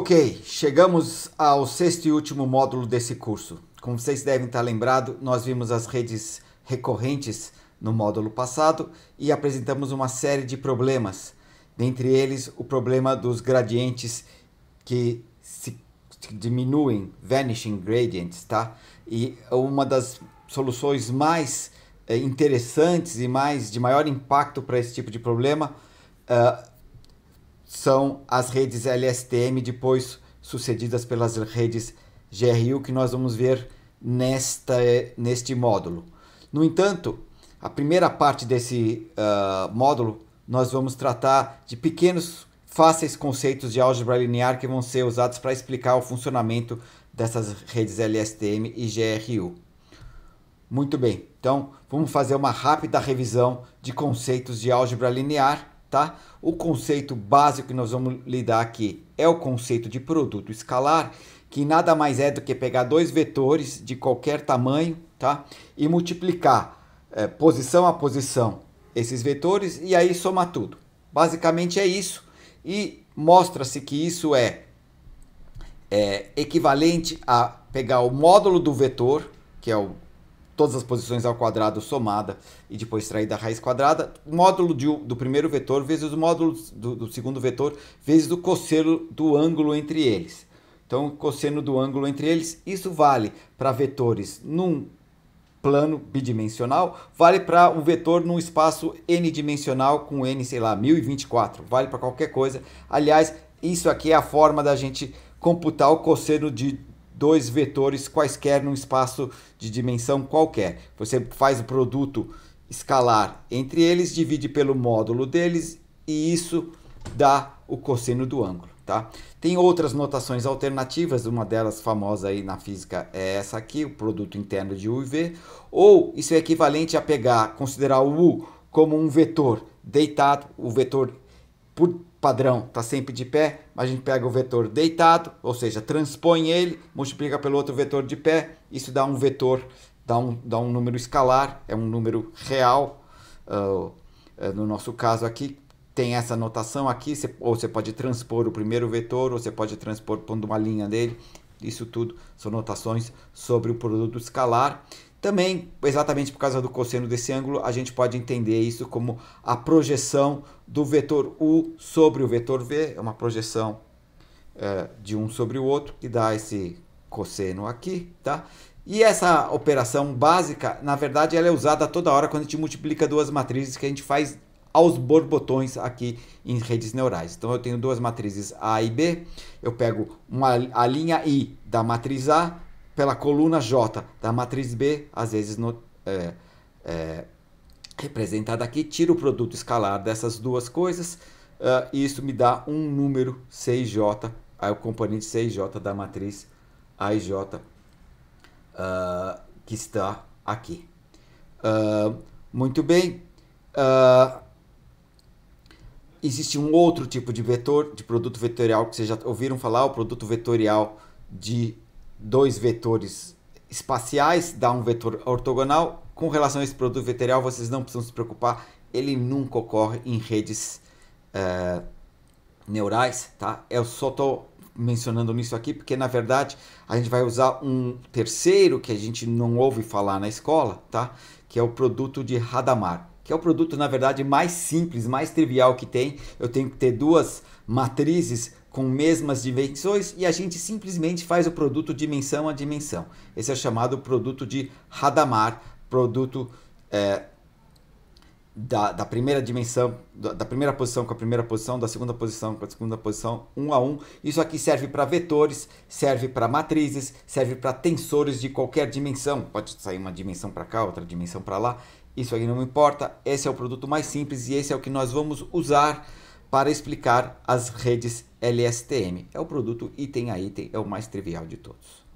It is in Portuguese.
Ok, chegamos ao sexto e último módulo desse curso. Como vocês devem estar lembrado, nós vimos as redes recorrentes no módulo passado e apresentamos uma série de problemas. Dentre eles, o problema dos gradientes que se diminuem, vanishing gradients, tá? E uma das soluções mais eh, interessantes e mais de maior impacto para esse tipo de problema uh, são as redes LSTM, depois sucedidas pelas redes GRU, que nós vamos ver nesta, neste módulo. No entanto, a primeira parte desse uh, módulo, nós vamos tratar de pequenos fáceis conceitos de álgebra linear que vão ser usados para explicar o funcionamento dessas redes LSTM e GRU. Muito bem, então vamos fazer uma rápida revisão de conceitos de álgebra linear tá? O conceito básico que nós vamos lidar aqui é o conceito de produto escalar, que nada mais é do que pegar dois vetores de qualquer tamanho, tá? E multiplicar é, posição a posição esses vetores e aí somar tudo. Basicamente é isso e mostra-se que isso é, é equivalente a pegar o módulo do vetor, que é o todas as posições ao quadrado somada e depois extraída a raiz quadrada, módulo de, do primeiro vetor vezes o módulo do, do, segundo vetor vezes o cosseno do ângulo entre eles. Então, cosseno do ângulo entre eles, isso vale para vetores num plano bidimensional, vale para um vetor num espaço n-dimensional com n, sei lá, 1024, vale para qualquer coisa. Aliás, isso aqui é a forma da gente computar o cosseno de dois vetores quaisquer num espaço de dimensão qualquer. Você faz o produto escalar entre eles, divide pelo módulo deles e isso dá o cosseno do ângulo. Tá? Tem outras notações alternativas, uma delas famosa aí na física é essa aqui, o produto interno de U e V, ou isso é equivalente a pegar, considerar o U como um vetor deitado, o vetor por padrão está sempre de pé, a gente pega o vetor deitado, ou seja, transpõe ele, multiplica pelo outro vetor de pé, isso dá um vetor, dá um, dá um número escalar, é um número real. Uh, no nosso caso aqui, tem essa notação aqui, ou você pode transpor o primeiro vetor, ou você pode transpor pondo uma linha nele. Isso tudo são notações sobre o produto escalar. Também, exatamente por causa do cosseno desse ângulo, a gente pode entender isso como a projeção do vetor U sobre o vetor V, é uma projeção é, de um sobre o outro, que dá esse cosseno aqui, tá? E essa operação básica, na verdade, ela é usada toda hora quando a gente multiplica duas matrizes que a gente faz aos borbotões aqui em redes neurais. Então eu tenho duas matrizes A e B, eu pego uma, a linha I da matriz A pela coluna J da matriz B, às vezes no, é, é, representada aqui, tiro o produto escalar dessas duas coisas uh, e isso me dá um número 6J, aí o componente 6J da matriz AJ uh, ah, que está aqui. Uh, muito bem. Uh, existe um outro tipo de vetor, de produto vetorial que vocês já ouviram falar, o produto vetorial de dois vetores espaciais, dá um vetor ortogonal. Com relação a esse produto vetorial, vocês não precisam se preocupar, ele nunca ocorre em redes eh, neurais, tá? Eu só estou mencionando nisso aqui porque, na verdade, a gente vai usar um terceiro que a gente não ouve falar na escola, tá? Que é o produto de Hadamard que é o produto, na verdade, mais simples, mais trivial que tem. Eu tenho que ter duas matrizes com mesmas dimensões e a gente simplesmente faz o produto dimensão a dimensão. Esse é chamado produto de Hadamard, produto é, da, da, primeira dimensão, da, da, primeira posição com a primeira posição, da segunda posição com a segunda posição, um a um. Isso aqui serve para vetores, serve para matrizes, serve para tensores de qualquer dimensão. Pode sair uma dimensão para cá, outra dimensão para lá. Isso aí não importa. Esse é o produto mais simples e esse é o que nós vamos usar para explicar as redes LSTM. É o produto item a item, é o mais trivial de todos.